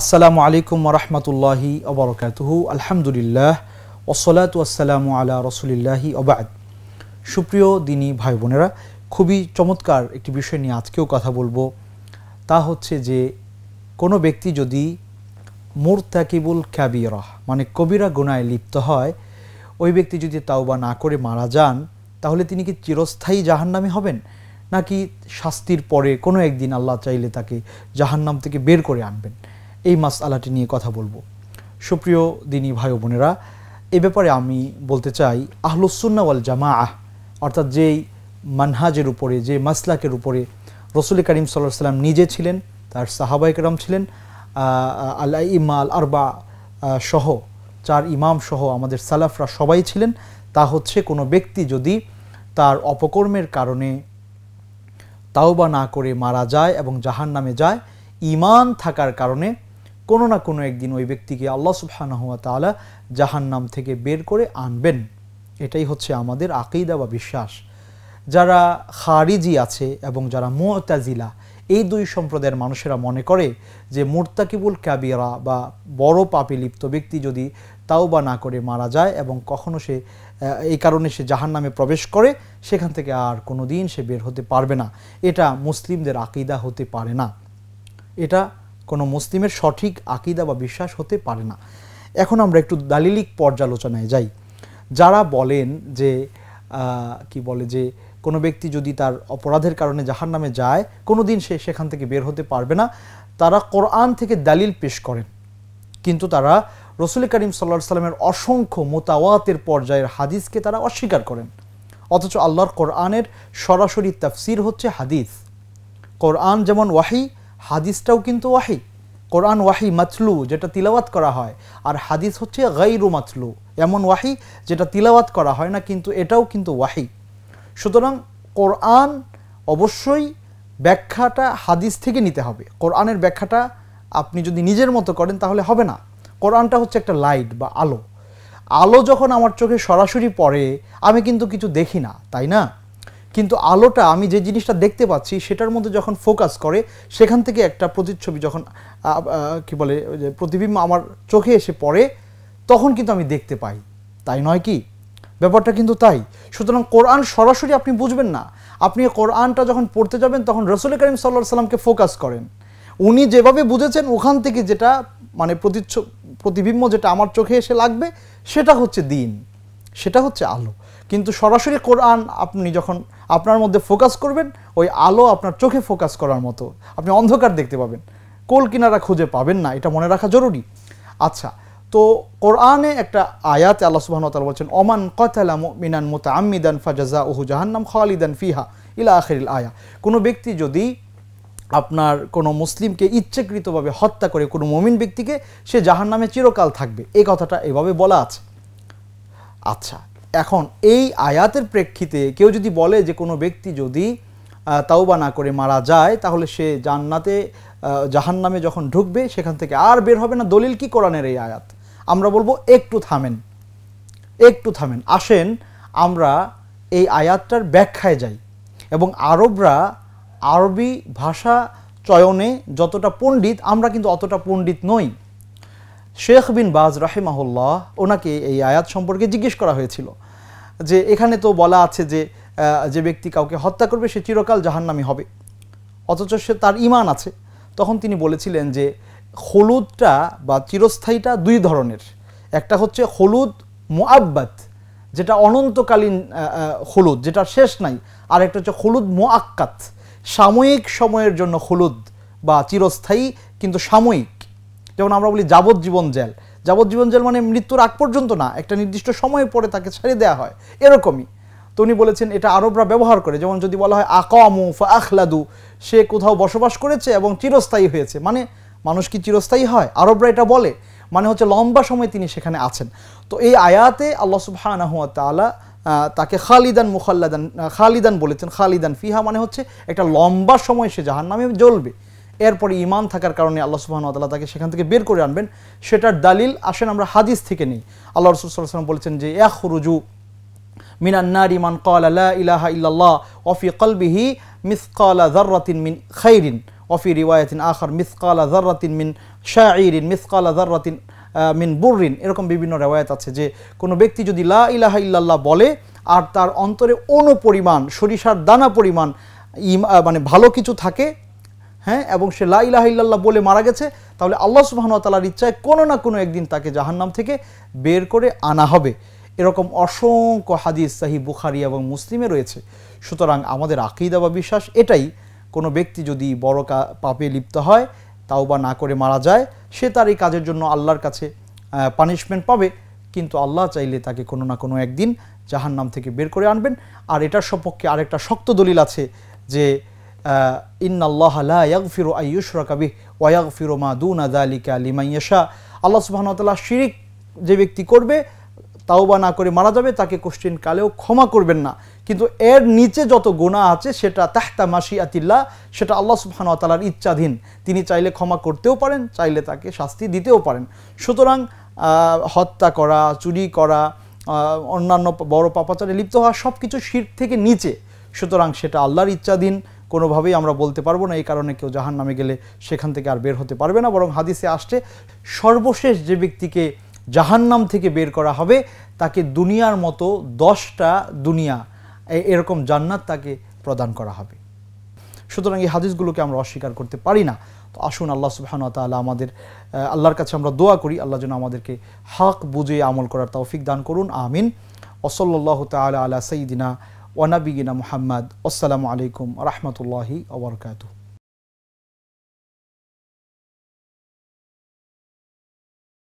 আসসালামু আলাইকুম রহমতুল্লাহি অবরকাতহু আলহামদুলিল্লাহ ওসলাত আসসালামু আলা রসুলিল্লাহি অবাদ সুপ্রিয় দিনী ভাই বোনেরা খুবই চমৎকার একটি বিষয় নিয়ে আজকেও কথা বলবো তা হচ্ছে যে কোনো ব্যক্তি যদি ত্যাকিবুল ক্যাবিরাহ মানে কবিরা গুনায় লিপ্ত হয় ওই ব্যক্তি যদি তাওবা না করে মারা যান তাহলে তিনি কি চিরস্থায়ী জাহান্নামে হবেন নাকি শাস্তির পরে কোনো একদিন আল্লাহ চাইলে তাকে জাহান্নাম থেকে বের করে আনবেন এই মাস আলাটি নিয়ে কথা বলবো সুপ্রিয় দিনী ভাই বোনেরা এ ব্যাপারে আমি বলতে চাই আহলুসুন্নাওয়াল জামা আহ অর্থাৎ যেই মানহাজের উপরে যে মাসলাকের উপরে রসুল করিম সাল্লাহ সাল্লাম নিজে ছিলেন তার সাহাবাইকরম ছিলেন আল্লাহ ইমাল আরবা সহ চার ইমাম সহ আমাদের সালাফরা সবাই ছিলেন তা হচ্ছে কোনো ব্যক্তি যদি তার অপকর্মের কারণে তাওবা না করে মারা যায় এবং জাহান নামে যায় ইমান থাকার কারণে কোনো না কোনো একদিন ওই ব্যক্তিকে আল্লাহ হওয়া তালা জাহান নাম থেকে বের করে আনবেন এটাই হচ্ছে আমাদের আকিদা বা বিশ্বাস যারা খারিজি আছে এবং যারা মোতাজিলা এই দুই সম্প্রদায়ের মানুষেরা মনে করে যে মোর্তাকিবুল ক্যাবিরা বা বড় পাপে লিপ্ত ব্যক্তি যদি তাও বা না করে মারা যায় এবং কখনো সে এই কারণে সে জাহান নামে প্রবেশ করে সেখান থেকে আর কোনো দিন সে বের হতে পারবে না এটা মুসলিমদের আকিদা হতে পারে না এটা কোনো মুসলিমের সঠিক আকিদা বা বিশ্বাস হতে পারে না এখন আমরা একটু দালিলিক পর্যালোচনায় যাই যারা বলেন যে কি বলে যে কোনো ব্যক্তি যদি তার অপরাধের কারণে জাহার নামে যায় কোনো দিন সে সেখান থেকে বের হতে পারবে না তারা কোরআন থেকে দালিল পেশ করেন কিন্তু তারা রসুল করিম সাল্লা সাল্লামের অসংখ্য মোতাওয়াতের পর্যায়ের হাদিসকে তারা অস্বীকার করেন অথচ আল্লাহর কোরআনের সরাসরি তাফসির হচ্ছে হাদিস কোরআন যেমন ওয়াহি হাদিসটাও কিন্তু ওয়াহি কোরআন ওয়াহি মাছলু যেটা তিলাওয়াত করা হয় আর হাদিস হচ্ছে গাইরু মাতলু এমন ওয়াহি যেটা তিলাওয়াত করা হয় না কিন্তু এটাও কিন্তু ওয়াহি সুতরাং কোরআন অবশ্যই ব্যাখ্যাটা হাদিস থেকে নিতে হবে কোরআনের ব্যাখ্যাটা আপনি যদি নিজের মতো করেন তাহলে হবে না কোরআনটা হচ্ছে একটা লাইট বা আলো আলো যখন আমার চোখে সরাসরি পড়ে আমি কিন্তু কিছু দেখি না তাই না কিন্তু আলোটা আমি যে জিনিসটা দেখতে পাচ্ছি সেটার মধ্যে যখন ফোকাস করে সেখান থেকে একটা প্রতিচ্ছবি যখন কি বলে যে প্রতিবিম্ব আমার চোখে এসে পড়ে তখন কিন্তু আমি দেখতে পাই তাই নয় কি ব্যাপারটা কিন্তু তাই সুতরাং কোরআন সরাসরি আপনি বুঝবেন না আপনি কোরআনটা যখন পড়তে যাবেন তখন রসুল করিম সাল্লাহ সাল্লামকে ফোকাস করেন উনি যেভাবে বুঝেছেন ওখান থেকে যেটা মানে প্রতিচ্ছ প্রতিবিম্ব যেটা আমার চোখে এসে লাগবে সেটা হচ্ছে দিন সেটা হচ্ছে আলো কিন্তু সরাসরি কোরআন আপনি যখন আপনার মধ্যে ফোকাস করবেন ওই আলো আপনার চোখে ফোকাস করার মতো আপনি অন্ধকার দেখতে পাবেন কোল কিনারা খুঁজে পাবেন না এটা মনে রাখা জরুরি আচ্ছা তো কোরআনে একটা আয়াত আল্লাহ সুবহান তাআলা বলছেন ওমান কতালা মিনান আম্মিদান ফাজাজা ওহু জাহান্নাম খালিদান ফিহা ইলা আখিরিল আয়া কোনো ব্যক্তি যদি আপনার কোনো মুসলিমকে ইচ্ছাকৃতভাবে হত্যা করে কোনো মমিন ব্যক্তিকে সে জাহান্নামে চিরকাল থাকবে এই কথাটা এভাবে বলা আছে আচ্ছা এখন এই আয়াতের প্রেক্ষিতে কেউ যদি বলে যে কোনো ব্যক্তি যদি তাওবা না করে মারা যায় তাহলে সে জান্নাতে জাহান নামে যখন ঢুকবে সেখান থেকে আর বের হবে না দলিল কি কোরআনের এই আয়াত আমরা বলবো একটু থামেন একটু থামেন আসেন আমরা এই আয়াতটার ব্যাখ্যায় যাই এবং আরবরা আরবি ভাষা চয়নে যতটা পণ্ডিত আমরা কিন্তু অতটা পণ্ডিত নই শেখ বিন বাজ রাহেমাহুল্লাহ ওনাকে এই আয়াত সম্পর্কে জিজ্ঞেস করা হয়েছিল যে এখানে তো বলা আছে যে যে ব্যক্তি কাউকে হত্যা করবে সে চিরকাল জাহান্নামি হবে অথচ সে তার ইমান আছে তখন তিনি বলেছিলেন যে হলুদটা বা চিরস্থায়ীটা দুই ধরনের একটা হচ্ছে হলুদ মোয়াব্বাত যেটা অনন্তকালীন হলুদ যেটা শেষ নাই আর একটা হচ্ছে হলুদ মোয়াক্কাত সাময়িক সময়ের জন্য হলুদ বা চিরস্থায়ী কিন্তু সাময়িক যেমন আমরা বলি যাবজ্জীবন জেল যাবজ্জীবন জেল মানে মৃত্যুর আগ পর্যন্ত না একটা নির্দিষ্ট সময় পরে তাকে ছেড়ে দেওয়া হয় এরকমই তো উনি বলেছেন এটা আরবরা ব্যবহার করে যেমন যদি বলা হয় আকামু আখলাদু সে কোথাও বসবাস করেছে এবং চিরস্থায়ী হয়েছে মানে মানুষ কি চিরস্থায়ী হয় আরবরা এটা বলে মানে হচ্ছে লম্বা সময় তিনি সেখানে আছেন তো এই আয়াতে আল্লাহ সুবহানাহ তাআলা তাকে খালিদান মুখাল্লাদান খালিদান বলেছেন খালিদান ফিহা মানে হচ্ছে একটা লম্বা সময় সে জাহান্নামে জ্বলবে এরপরে ইমান থাকার কারণে আল্লাহ সুবাহন আদালা তাকে সেখান থেকে বের করে আনবেন সেটার দালিল আসেন আমরা হাদিস থেকে নিই আল্লাহ রসুল সাল্লাম বলেছেন যে এক রুজু মিনান্নারি ইমান কল আল্লাহ ইলাহা ইল্লাল্লাহ অফি কলবিহি মিস মিসকালা জর্রাতিন মিন খাইরিন অফি রিওয়ায়তিন আখর কলা জর্রাতিন মিন শাহরিন মিসকালা জর্রাতিন মিন বুররিন এরকম বিভিন্ন রেওয়ায়ত আছে যে কোনো ব্যক্তি যদি লা ইলাহা ইল্লাল্লাহ বলে আর তার অন্তরে অনুপরিমাণ সরিষার দানা পরিমাণ মানে ভালো কিছু থাকে হ্যাঁ এবং সে লা ইলাহ ইল্লাল্লাহ বলে মারা গেছে তাহলে আল্লাহ তালার ইচ্ছায় কোনো না কোনো একদিন তাকে জাহান্নাম থেকে বের করে আনা হবে এরকম অসংখ্য হাদিস সাহি বুখারি এবং মুসলিমে রয়েছে সুতরাং আমাদের আকিদা বা বিশ্বাস এটাই কোনো ব্যক্তি যদি বড় পাপে লিপ্ত হয় তাও বা না করে মারা যায় সে তার এই কাজের জন্য আল্লাহর কাছে পানিশমেন্ট পাবে কিন্তু আল্লাহ চাইলে তাকে কোনো না কোনো একদিন জাহান্নাম থেকে বের করে আনবেন আর এটার সপক্ষে আরেকটা শক্ত দলিল আছে যে ইন্নআল্লাহ ইয়াগফিরু আইয়ুশরা কাবি ওয়াগ ফিরোমা দুন আদালিকা লিমাইয়াশা আল্লাহ সুবাহতাল্লাহ শিরিক যে ব্যক্তি করবে তাও বা না করে মারা যাবে তাকে কোশ্চিন কালেও ক্ষমা করবেন না কিন্তু এর নিচে যত গোনা আছে সেটা তাহতা মাসি আতিল্লা সেটা আল্লাহ তালার ইচ্ছাধীন তিনি চাইলে ক্ষমা করতেও পারেন চাইলে তাকে শাস্তি দিতেও পারেন সুতরাং হত্যা করা চুরি করা অন্যান্য বড় পাপাচারে লিপ্ত হওয়া সব কিছু শির থেকে নিচে সুতরাং সেটা আল্লাহর ইচ্ছাধীন কোনোভাবেই আমরা বলতে পারবো না এই কারণে কেউ জাহান নামে গেলে সেখান থেকে আর বের হতে পারবে না বরং হাদিসে আসছে সর্বশেষ যে ব্যক্তিকে জাহান্নাম থেকে বের করা হবে তাকে দুনিয়ার মতো দশটা দুনিয়া এরকম জান্নাত তাকে প্রদান করা হবে সুতরাং এই হাদিসগুলোকে আমরা অস্বীকার করতে পারি না তো আসুন আল্লাহ সুবাহানা তালা আমাদের আল্লাহর কাছে আমরা দোয়া করি আল্লাহ যেন আমাদেরকে হাক বুঝে আমল করার তৌফিক দান করুন আমিন ওসল্লাহ তালা আলা সঈদিনা ونبينا محمد والسلام عليكم ورحمة الله وبركاته